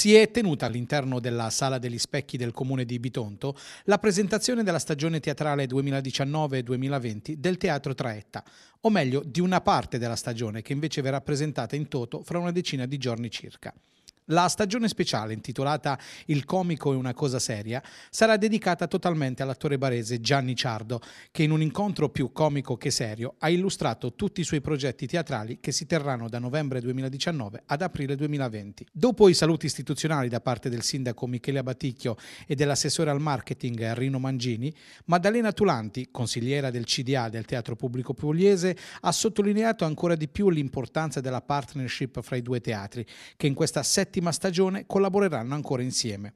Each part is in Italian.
si è tenuta all'interno della Sala degli Specchi del Comune di Bitonto la presentazione della stagione teatrale 2019-2020 del Teatro Traetta, o meglio di una parte della stagione che invece verrà presentata in toto fra una decina di giorni circa. La stagione speciale, intitolata Il comico è una cosa seria, sarà dedicata totalmente all'attore barese Gianni Ciardo, che in un incontro più comico che serio ha illustrato tutti i suoi progetti teatrali che si terranno da novembre 2019 ad aprile 2020. Dopo i saluti istituzionali da parte del sindaco Michele Abaticchio e dell'assessore al marketing Rino Mangini, Maddalena Tulanti, consigliera del CDA del Teatro Pubblico Pugliese, ha sottolineato ancora di più l'importanza della partnership fra i due teatri, che in questa settimana settima stagione collaboreranno ancora insieme.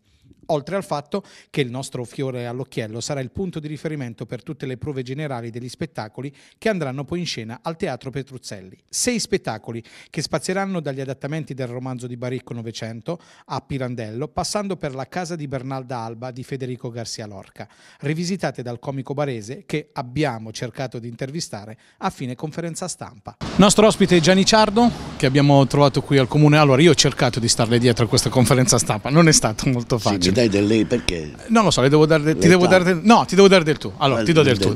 Oltre al fatto che il nostro fiore all'occhiello sarà il punto di riferimento per tutte le prove generali degli spettacoli che andranno poi in scena al Teatro Petruzzelli. Sei spettacoli che spazieranno dagli adattamenti del romanzo di Baricco Novecento a Pirandello, passando per La casa di Bernalda Alba di Federico Garcia Lorca, rivisitate dal comico barese che abbiamo cercato di intervistare a fine conferenza stampa. Nostro ospite è Gianni Ciardo, che abbiamo trovato qui al Comune. Allora, io ho cercato di starle dietro a questa conferenza stampa, non è stato molto facile possibile. ci dai del lei perché? Non lo so, devo dare, ti devo dare del, No, ti devo dare del tu. Allora, ti do del, tu.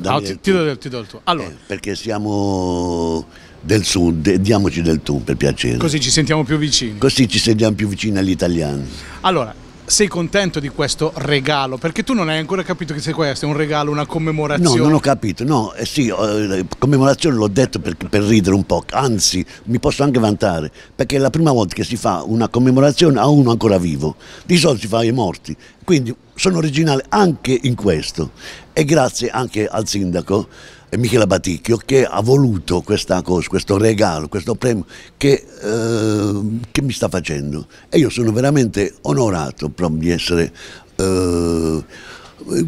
Eh, perché siamo del sud, diamoci del tu per piacere. Così ci sentiamo più vicini. Così ci sentiamo più vicini agli italiani. Allora, sei contento di questo regalo? Perché tu non hai ancora capito che sei questo, è un regalo, una commemorazione. No, non ho capito, no, eh sì, eh, commemorazione l'ho detto per, per, ridere un po', anzi mi posso anche vantare, perché è la prima volta che si fa una commemorazione a uno ancora vivo, di solito si fa ai morti, quindi sono originale anche in questo e grazie anche al sindaco eh, Michela Baticchio che ha voluto questa cosa, questo regalo, questo premio che, eh, che mi sta facendo e io sono veramente onorato proprio di essere, eh,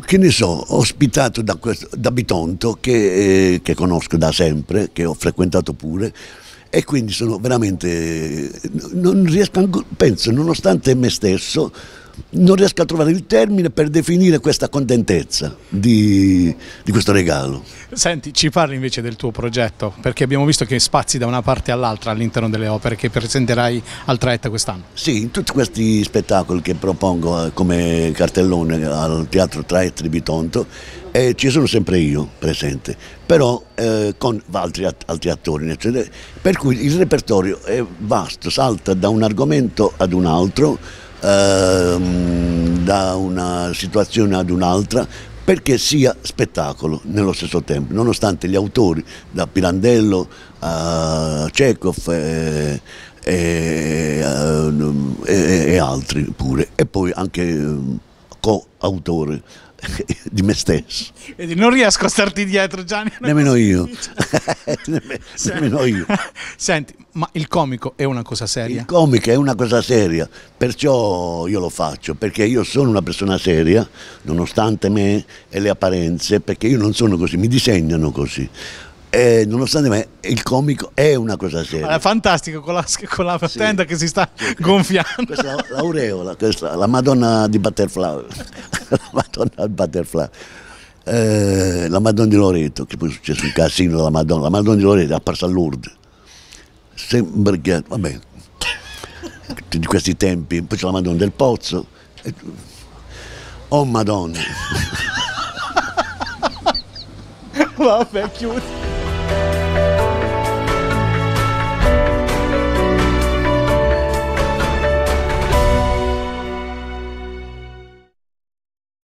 che ne so, ospitato da, questo, da Bitonto che, eh, che conosco da sempre, che ho frequentato pure e quindi sono veramente, eh, non riesco, penso, nonostante me stesso, non riesco a trovare il termine per definire questa contentezza di, di, questo regalo. Senti, ci parli invece del tuo progetto, perché abbiamo visto che spazi da una parte all'altra all'interno delle opere che presenterai al Traetta quest'anno. Sì, in tutti questi spettacoli che propongo eh, come cartellone al Teatro Traetta di Bitonto eh, ci sono sempre io presente, però eh, con altri, altri attori, eccetera, per cui il repertorio è vasto, salta da un argomento ad un altro ehm, da una situazione ad un'altra perché sia spettacolo nello stesso tempo, nonostante gli autori, da Pirandello a Chekhov eh, e, eh, e, e altri pure, e poi anche eh, coautore di me stesso. Vedi, non riesco a starti dietro Gianni. Nemmeno io. Nemmeno io. Senti, ma il comico è una cosa seria. Il comico è una cosa seria, perciò io lo faccio, perché io sono una persona seria, nonostante me e le apparenze, perché io non sono così, mi disegnano così. Eh, nonostante me, il comico è una cosa seria. Allora, fantastico con la, con la sì. tenda che si sta sì. gonfiando. Questa l'aureola, questa, la Madonna di Butterfly. la Madonna di Butterfly. Eh, la Madonna di Loreto, che poi è successo un casino della Madonna. La Madonna di Loreto è apparsa a Lourdes sembra che, vabbè, di questi tempi, poi c'è la Madonna del Pozzo. E, oh Madonna! vabbè, chiudo.